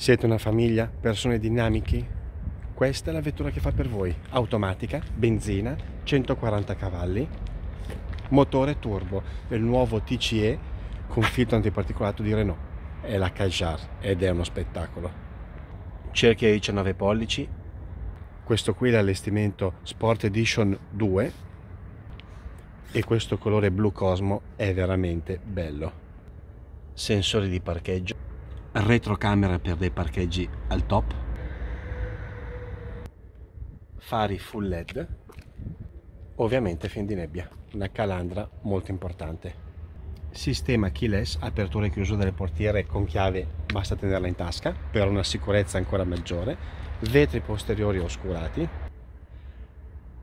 Siete una famiglia, persone dinamiche? Questa è la vettura che fa per voi, automatica, benzina, 140 cavalli, motore turbo, il nuovo TCE con filtro antiparticolato di Renault. È la Kajar ed è uno spettacolo. Cerchia 19 pollici, questo qui è l'allestimento Sport Edition 2 e questo colore blu cosmo è veramente bello. Sensore di parcheggio retrocamera per dei parcheggi al top, fari full led, ovviamente fin di nebbia, una calandra molto importante. Sistema keyless, apertura e chiusura delle portiere con chiave, basta tenerla in tasca per una sicurezza ancora maggiore, vetri posteriori oscurati.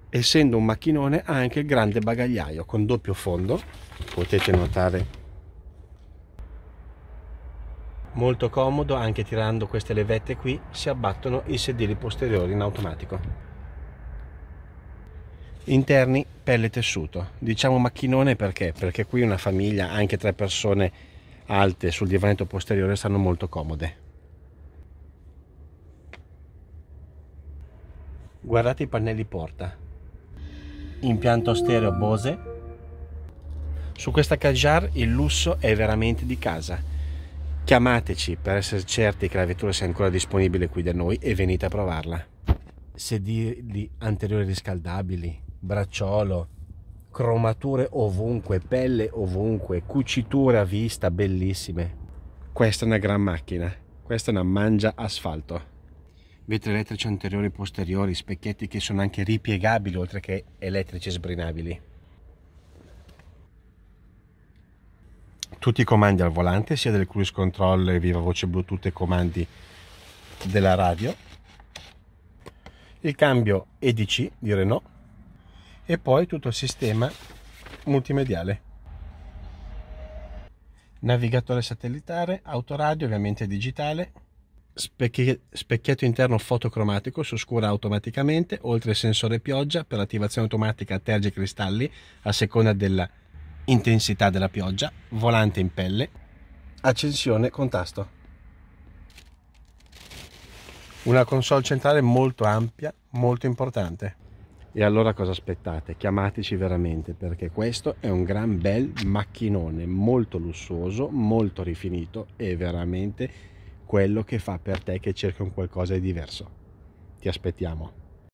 Essendo un macchinone ha anche grande bagagliaio con doppio fondo, potete notare molto comodo anche tirando queste levette qui si abbattono i sedili posteriori in automatico interni pelle tessuto diciamo macchinone perché perché qui una famiglia anche tre persone alte sul divanetto posteriore stanno molto comode guardate i pannelli porta impianto stereo Bose su questa Kajar il lusso è veramente di casa Chiamateci per essere certi che la vettura sia ancora disponibile qui da noi e venite a provarla. Sedili anteriori riscaldabili, bracciolo, cromature ovunque, pelle ovunque, cuciture a vista bellissime. Questa è una gran macchina, questa è una mangia asfalto vetri elettrici anteriori e posteriori, specchietti che sono anche ripiegabili oltre che elettrici sbrinabili. tutti i comandi al volante sia del cruise control e viva voce bluetooth e comandi della radio il cambio EDC di Renault e poi tutto il sistema multimediale navigatore satellitare autoradio ovviamente digitale specchietto interno fotocromatico si oscura automaticamente oltre al sensore pioggia per attivazione automatica tergi e cristalli a seconda della intensità della pioggia, volante in pelle, accensione con tasto. Una console centrale molto ampia, molto importante. E allora cosa aspettate? Chiamateci veramente perché questo è un gran bel macchinone, molto lussuoso, molto rifinito e veramente quello che fa per te che cerca un qualcosa di diverso. Ti aspettiamo.